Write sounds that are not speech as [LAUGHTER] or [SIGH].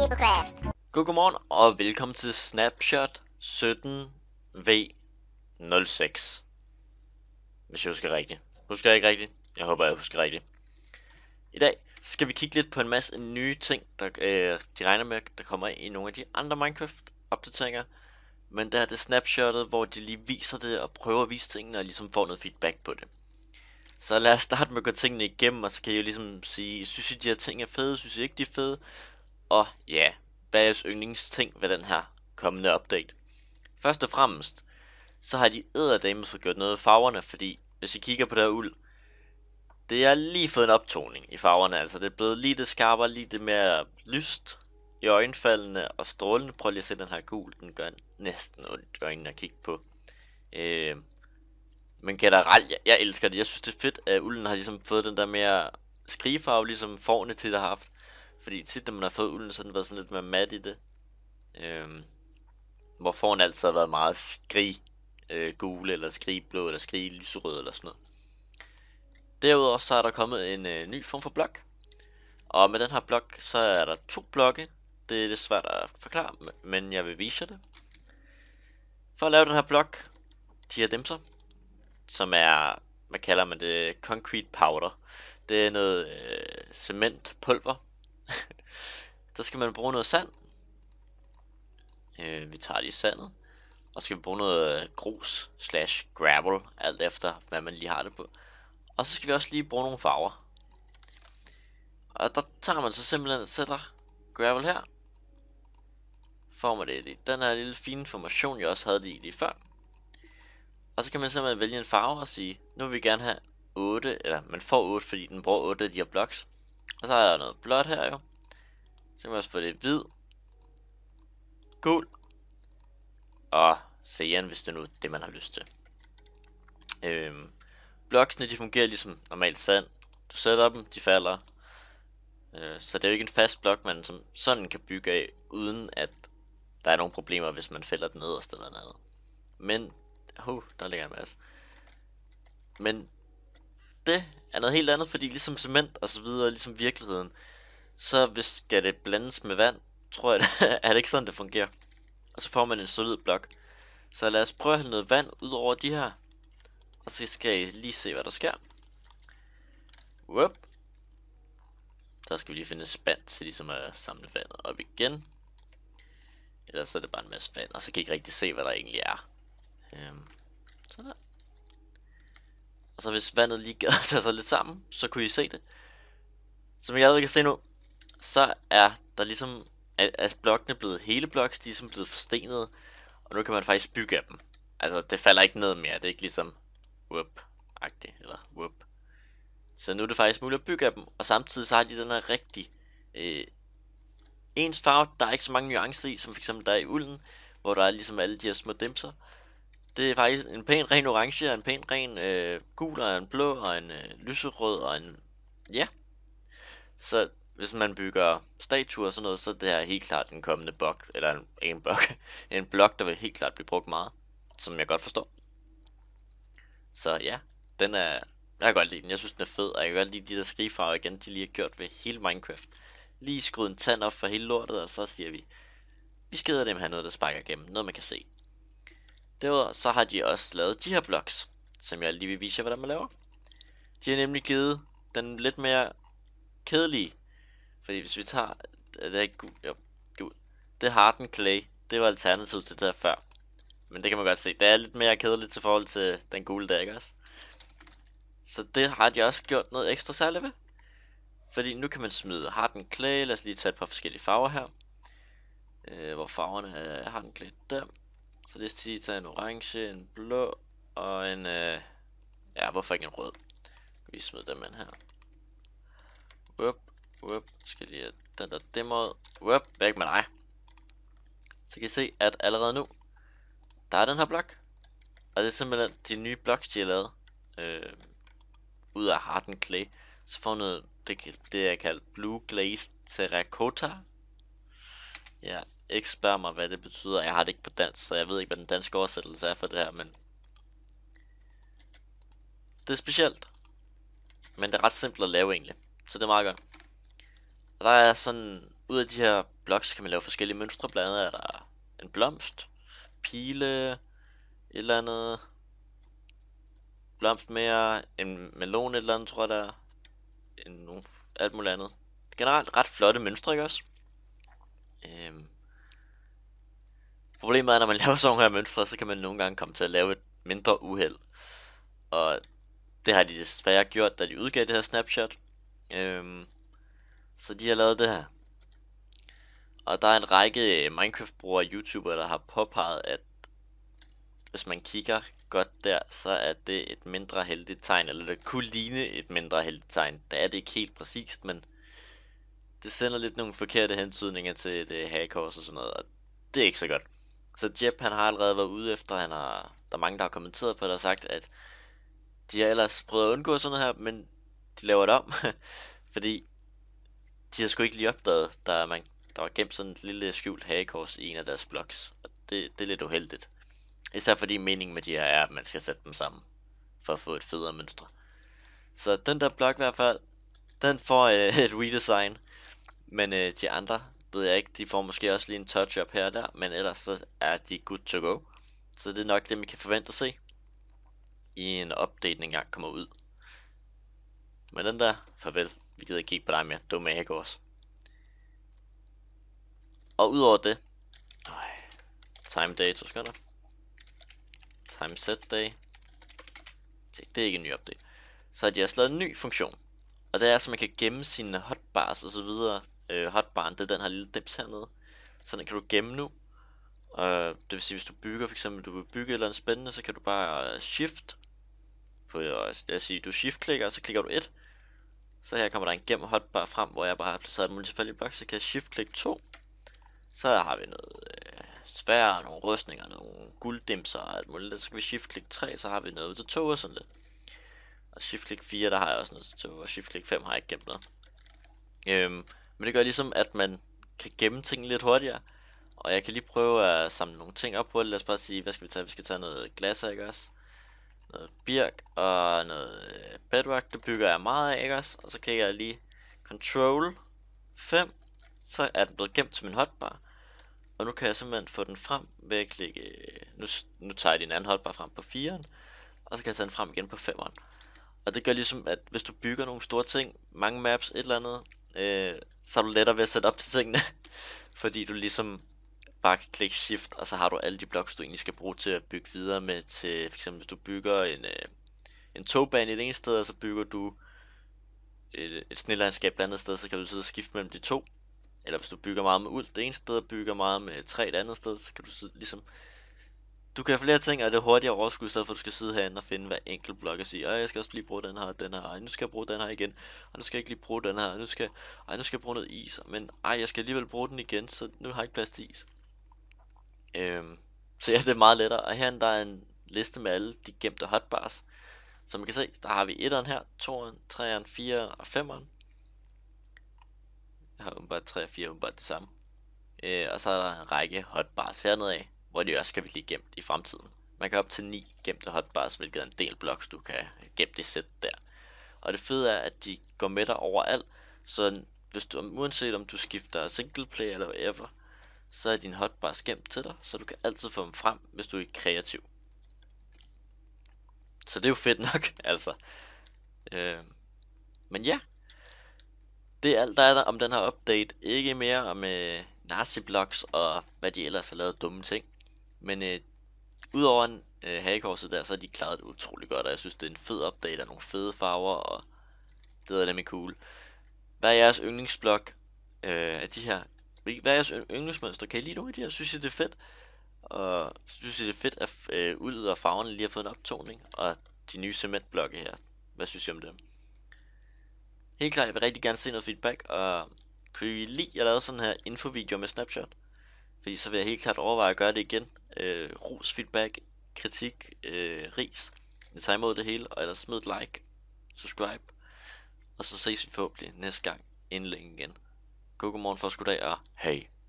Keepercraft. God godmorgen og velkommen til Snapshot 17V06. Hvis jeg husker rigtigt. Husker jeg ikke rigtigt? Jeg håber, jeg husker rigtigt. I dag skal vi kigge lidt på en masse nye ting, der, øh, de regner med, der kommer i nogle af de andre Minecraft-opdateringer. Men der er det snapshotet, hvor de lige viser det og prøver at vise tingene og ligesom får noget feedback på det. Så lad os starte med at gå tingene igennem, og så kan I jo ligesom sige, synes I de her ting er fede, synes I ikke de er fede, og ja, hvad er jeres yndlingsting ved den her kommende update? Først og fremmest, så har de æderdame så gjort noget ved farverne, fordi hvis I kigger på det her uld, det er lige fået en optoning i farverne, altså det er blevet lige det skarpere, lige det mere lyst i øjenfaldene og strålende. Prøv lige at se den her gul, den gør næsten ondt øjnene at kigge på. Øh, men generelt, jeg, jeg elsker det. Jeg synes det er fedt, at ulden har ligesom fået den der mere skrigefarve, ligesom forne til der har haft. Fordi tit, når man har fået ulden, så har den været sådan lidt mere mat i det. Øhm, hvor foran altid har været meget skrig øh, gule, eller skrig blå, eller skrig lyserød, eller sådan noget. Derudover så er der kommet en øh, ny form for blok. Og med den her blok, så er der to blokke. Det er lidt svært at forklare, men jeg vil vise jer det. For at lave den her blok, de her dimser, som er, hvad kalder man det, concrete powder. Det er noget øh, cementpulver, [LAUGHS] der skal man bruge noget sand. Øh, vi tager lige sandet. Og så skal vi bruge noget øh, grus slash gravel, alt efter hvad man lige har det på. Og så skal vi også lige bruge nogle farver. Og der tager man så simpelthen og sætter gravel her. Former det i den her lille fine formation, jeg også havde det i lige før. Og så kan man simpelthen vælge en farve og sige, nu vil vi gerne have 8, eller man får 8, fordi den bruger 8 af de her blocks. Og så er der noget blåt her jo. Så kan man også få det hvid. Gul. Og cyan, hvis det nu er det, man har lyst til. Øhm, bloksene de fungerer ligesom normalt sand. Du sætter dem, de falder. Øh, så det er jo ikke en fast blok, man som sådan kan bygge af, uden at der er nogle problemer, hvis man fælder den nederste eller andet. Men, uh, der ligger en masse. Men det er noget helt andet, fordi ligesom cement og så videre, ligesom virkeligheden, så hvis skal det blandes med vand, tror jeg, [LAUGHS] er det ikke sådan, det fungerer. Og så får man en solid blok. Så lad os prøve at hælde noget vand ud over de her. Og så skal I lige se, hvad der sker. Whoop. Så skal vi lige finde en spand til ligesom at samle vandet op igen. Ellers så er det bare en masse vand, og så kan I ikke rigtig se, hvad der egentlig er. Øhm, sådan der. Og så hvis vandet lige gad tage sig lidt sammen, så kunne I se det. Som I allerede kan se nu, så er der ligesom, at blokkene blevet hele blokke, de er ligesom blevet forstenet, Og nu kan man faktisk bygge af dem. Altså, det falder ikke ned mere, det er ikke ligesom whoop-agtigt, eller whoop. Så nu er det faktisk muligt at bygge af dem, og samtidig så har de den her rigtig øh, ens farve. Der er ikke så mange nuancer i, som f.eks. der er i ulden, hvor der er ligesom alle de her små dimser. Det er faktisk en pæn ren orange, og en pæn ren øh, gul, og en blå, og en øh, lyserød, og en... Ja. Så hvis man bygger statuer og sådan noget, så er det her helt klart en kommende blok, eller en, en blok, [LAUGHS] en blok, der vil helt klart blive brugt meget, som jeg godt forstår. Så ja, den er, jeg kan godt lide den, jeg synes den er fed, og jeg kan godt lide de der skrigefarver igen, de lige har gjort ved hele Minecraft. Lige skruet en tand op for hele lortet, og så siger vi, vi skeder dem her noget, der sparker igennem, noget man kan se. Derudover så har de også lavet de her blocks, som jeg lige vil vise jer, hvordan man laver. De har nemlig givet den lidt mere kedelige. Fordi hvis vi tager... Øh, det er gul, jo, gul. Det har den Clay. Det var alternativet til det der før. Men det kan man godt se. Det er lidt mere kedeligt til forhold til den gule der, ikke også? Så det har de også gjort noget ekstra særligt ved. Fordi nu kan man smide Harden Clay. Lad os lige tage et par forskellige farver her. Øh, hvor farverne er Harden Clay der. Så det siger, tager en orange, en blå og en... Øh, ja, hvorfor ikke en rød? Kan vi smide dem ind her. Whoop, whoop. Skal lige have den der demo. Whoop, væk med dig. Så kan I se, at allerede nu, der er den her blok. Og det er simpelthen de nye bloks, de har lavet. Øh, ud af Harden Clay. Så får noget, det, det jeg kalder Blue Glazed Terracotta. Ja, ikke spørge mig, hvad det betyder. Jeg har det ikke på dansk, så jeg ved ikke, hvad den danske oversættelse er for det her, men... Det er specielt. Men det er ret simpelt at lave egentlig. Så det er meget godt. Og der er sådan... Ud af de her blocks kan man lave forskellige mønstre. Blandt andet er der en blomst, pile, et eller andet... Blomst mere, en melon et eller andet, tror jeg der er. En, alt muligt andet. Generelt ret flotte mønstre, ikke også? Øhm, Problemet er, når man [LAUGHS] laver sådan nogle her mønstre, så kan man nogle gange komme til at lave et mindre uheld. Og det har de desværre gjort, da de udgav det her snapshot. Øhm, så de har lavet det her. Og der er en række øh, Minecraft-brugere og YouTubere, der har påpeget, at hvis man kigger godt der, så er det et mindre heldigt tegn, eller det kunne ligne et mindre heldigt tegn. Det er det ikke helt præcist, men det sender lidt nogle forkerte hentydninger til det øh, hackers og sådan noget, og det er ikke så godt. Så Jeb han har allerede været ude efter, han har, der er mange, der har kommenteret på det og sagt, at de har ellers prøvet at undgå sådan noget her, men de laver det om, [LAUGHS] fordi de har sgu ikke lige opdaget, der, man, der var gemt sådan et lille skjult hagekors i en af deres blogs, og det, det er lidt uheldigt. Især fordi meningen med de her er, at man skal sætte dem sammen, for at få et federe mønster. Så den der blog i hvert fald, den får øh, [LAUGHS] et redesign, men øh, de andre, ved jeg ikke, de får måske også lige en touch-up her og der, men ellers så er de good to go. Så det er nok det, man kan forvente at se i en update, den engang kommer ud. Men den der, farvel. Vi gider ikke kigge på dig mere, dumme også. Og udover det, øj, time så skal der. Time set day. Se, det er ikke en ny update. Så har de også lavet en ny funktion. Og det er, så man kan gemme sine hotbars og så videre øh, hotbaren, det er den her lille dims hernede. Så den kan du gemme nu. Øh, det vil sige, hvis du bygger, for eksempel, du vil bygge et eller andet spændende, så kan du bare øh, shift. På, jeg øh, vil sige, du shift-klikker, og så klikker du 1. Så her kommer der en gem hotbar frem, hvor jeg bare har placeret en multifældig blok, så kan jeg shift-klikke 2. Så har vi noget øh, svær, nogle rustninger, nogle gulddimser og alt muligt. Så skal vi shift-klikke 3, så har vi noget til tog og sådan lidt. Og shift-klik 4, der har jeg også noget til tog, og shift-klik 5 har jeg ikke gemt noget. Øhm, men det gør ligesom, at man kan gemme ting lidt hurtigere. Og jeg kan lige prøve at samle nogle ting op på det. Lad os bare sige, hvad skal vi tage? Vi skal tage noget glas af, ikke også? Noget birk og noget øh, bedrock. Det bygger jeg meget af, ikke også? Og så klikker jeg lige Control 5. Så er den blevet gemt til min hotbar. Og nu kan jeg simpelthen få den frem ved at klikke... Øh, nu, nu tager jeg din anden hotbar frem på 4'eren. Og så kan jeg tage den frem igen på 5'eren. Og det gør ligesom, at hvis du bygger nogle store ting, mange maps, et eller andet, øh, så er du lettere ved at sætte op til tingene, [LAUGHS] fordi du ligesom bare kan klikke shift, og så har du alle de bloks, du egentlig skal bruge til at bygge videre med til, for eksempel hvis du bygger en, øh, en togbane et ene sted, og så bygger du et, et snillandskab et andet sted, så kan du sidde og skifte mellem de to. Eller hvis du bygger meget med uld det ene sted, og bygger meget med træ et andet sted, så kan du sidde, ligesom du kan have flere ting, og det er hurtigere overskud, stedet for du skal sidde herinde og finde hver enkelt blok og sige, ej, jeg skal også lige bruge den her, den her, ej, nu skal jeg bruge den her igen, og nu skal jeg ikke lige bruge den her, nu skal, ej, nu skal jeg bruge noget is, men ej, jeg skal alligevel bruge den igen, så nu har jeg ikke plads til is. Øhm, så ja, det er meget lettere, og herinde der er en liste med alle de gemte hotbars. Som man kan se, der har vi 1'eren her, 2'eren, 3'eren, 4'eren og 5'eren. Jeg har bare 3 og 4 bare det samme. Øh, og så er der en række hotbars hernede af hvor de også kan blive gemt i fremtiden. Man kan op til 9 gemte hotbars, hvilket er en del bloks, du kan gemme det sæt der. Og det fede er, at de går med dig overalt, så hvis du, uanset om du skifter single play eller whatever, så er din hotbar gemt til dig, så du kan altid få dem frem, hvis du er kreativ. Så det er jo fedt nok, [LAUGHS] altså. Øh, men ja, det er alt, der er der om den her update. Ikke mere om øh, nazi blocks og hvad de ellers har lavet dumme ting. Men øh, udover øh, hagekorset der, så har de klaret det utrolig godt, og jeg synes, det er en fed update, der er nogle fede farver, og det er nemlig cool. Hvad er jeres yndlingsblok øh, af de her? Hvad er jeres yndlingsmønster? Kan I lide nogle af de her? Synes I, det er fedt? Og synes I, det er fedt, at øh, ud og farverne lige har fået en optoning? Og de nye cementblokke her. Hvad synes I om dem? Helt klart, jeg vil rigtig gerne se noget feedback, og kunne I lide, at lave sådan her infovideo med Snapchat? Fordi så vil jeg helt klart overveje at gøre det igen. Øh, ros, feedback, kritik, øh, ris. Jeg tager imod det hele, og ellers smid et like, subscribe. Og så ses vi forhåbentlig næste gang inden længe igen. God morgen for dag, og hej.